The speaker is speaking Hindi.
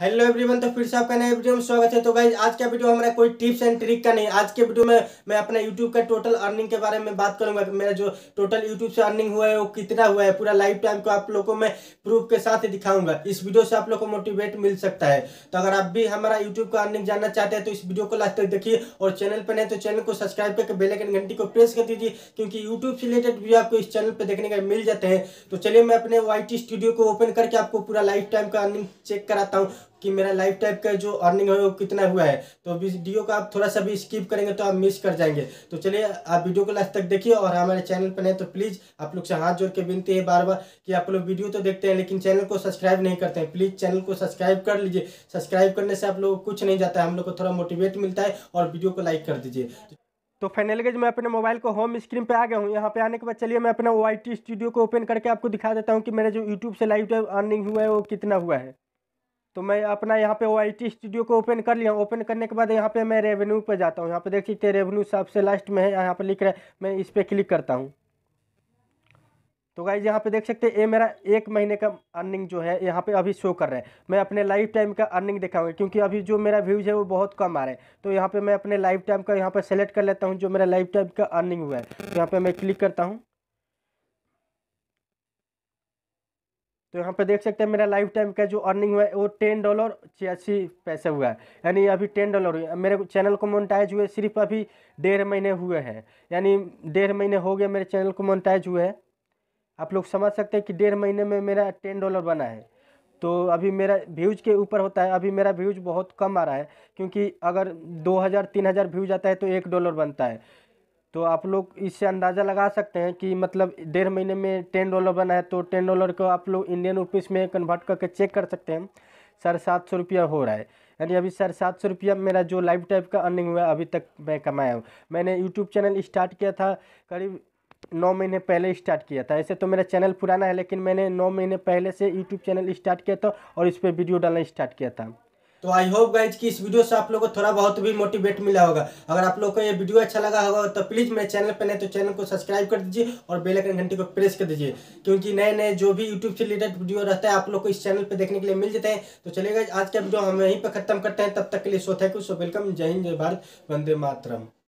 हेलो एवरीवन तो फिर से आपका नया वीडियो में स्वागत है तो भाई आज का वीडियो हमारा कोई टिप्स एंड ट्रिक का नहीं आज के वीडियो में मैं अपना यूट्यूब का टोटल अर्निंग के बारे में बात करूंगा मेरा जो टोटल यूट्यूब से अर्निंग हुआ है वो कितना हुआ है पूरा लाइफ टाइम को आप लोगों को मैं प्रूफ के साथ ही दिखाऊंगा इस वीडियो से आप लोग को मोटिवेट मिल सकता है तो अगर आप भी हमारा यूट्यूब का अर्निंग जानना चाहते हैं तो इस वीडियो को लास्ट तक देखिए और चैनल पर नहीं तो चैनल को सब्सक्राइब करके बेलेकन घंटी को प्रेस कर दीजिए क्योंकि यूट्यूब से रिलेटेड वीडियो आपको इस चैनल पर देखने का मिल जाते हैं तो चलिए मैं अपने वाई स्टूडियो को ओपन करके आपको पूरा लाइफ टाइम का अर्निंग चेक कराता हूँ कि मेरा लाइफ टाइप का जो अर्निंग है वो कितना हुआ है तो वीडियो का आप थोड़ा सा भी स्किप करेंगे तो आप मिस कर जाएंगे तो चलिए आप वीडियो को लास्ट तक देखिए और हमारे चैनल पर नहीं तो प्लीज़ आप लोग से हाथ जोड़ के विनती है बार बार कि आप लोग वीडियो तो देखते हैं लेकिन चैनल को सब्सक्राइब नहीं करते हैं प्लीज़ चैनल को सब्सक्राइब कर लीजिए सब्सक्राइब करने से आप लोग को कुछ नहीं जाता है हम लोग को थोड़ा मोटिवेट मिलता है और वीडियो को लाइक कर दीजिए तो फाइनल गेज मैं अपने मोबाइल को होम स्क्रीन पे आ गया हूँ यहाँ पे आने के बाद चलिए मैं अपना ओ स्टूडियो को ओपन करके आपको दिखा देता हूँ कि मेरा जो यूट्यूब से लाइव टाइम अर्निंग हुआ है वो कितना हुआ है तो मैं अपना यहाँ पे ओ आई टी स्टूडियो को ओपन कर लिया ओपन करने के बाद यहाँ पे मैं रेवेन्यू पे जाता हूँ यहाँ पे देख सकते हैं रेवेन्यू सबसे लास्ट में है यहाँ पे लिख रहा है मैं इस पर क्लिक करता हूँ तो गाइज यहाँ पे देख सकते हैं ये मेरा एक महीने का अर्निंग जो है यहाँ पे अभी शो कर रहा है मैं अपने लाइफ टाइम का अर्निंग दिखाऊंगा क्योंकि अभी जो मेरा व्यूज़ है वो बहुत कम आ रहा है तो यहाँ पे मैं अपने लाइफ टाइम का यहाँ पे सेलेक्ट कर लेता हूँ जो मेरा लाइफ टाइम का अर्निंग हुआ है तो यहाँ पे मैं क्लिक करता हूँ तो यहाँ पे देख सकते हैं मेरा लाइफ टाइम का जो अर्निंग हुआ है वो टेन डॉलर छियासी पैसे हुआ है यानी अभी टेन डॉलर मेरे चैनल को मोनटाइज हुए सिर्फ अभी डेढ़ महीने हुए हैं यानी डेढ़ महीने हो गए मेरे चैनल को मोनटाइज हुए हैं आप लोग समझ सकते हैं कि डेढ़ महीने में मेरा टेन डॉलर बना है तो अभी मेरा व्यूज़ के ऊपर होता है अभी मेरा व्यूज़ बहुत कम आ रहा है क्योंकि अगर 2000 हज़ार व्यूज़ आता है तो एक डॉलर बनता है तो आप लोग इससे अंदाज़ा लगा सकते हैं कि मतलब डेढ़ महीने में टेन डॉलर बना है तो टेन डॉलर को आप लोग इंडियन रुपीस में कन्वर्ट करके चेक कर सकते हैं सर सात सौ रुपया हो रहा है यानी अभी सर सात सौ रुपया मेरा जो लाइफ टाइप का अर्निंग हुआ अभी तक मैं कमाया हूँ मैंने यूट्यूब चैनल स्टार्ट किया था करीब नौ महीने पहले स्टार्ट किया था ऐसे तो मेरा चैनल पुराना है लेकिन मैंने नौ महीने पहले से यूट्यूब चैनल स्टार्ट किया था और इस पर वीडियो डालना स्टार्ट किया था तो आई होप गाइज कि इस वीडियो से आप लोगों को थोड़ा बहुत भी मोटिवेट मिला होगा अगर आप लोग को ये वीडियो अच्छा लगा होगा तो प्लीज़ मेरे चैनल पर नहीं तो चैनल को सब्सक्राइब कर दीजिए और बेल आइकन घंटी को प्रेस कर दीजिए क्योंकि नए नए जो भी यूट्यूब से रिलेटेड वीडियो रहता है आप लोग को इस चैनल पर देखने के लिए मिल जाते हैं तो चलिए गए आज का वीडियो हम यहीं पर खत्म करते हैं तब तक के लिए so thank you so welcome Jai Hind जय भारत वंदे मातरम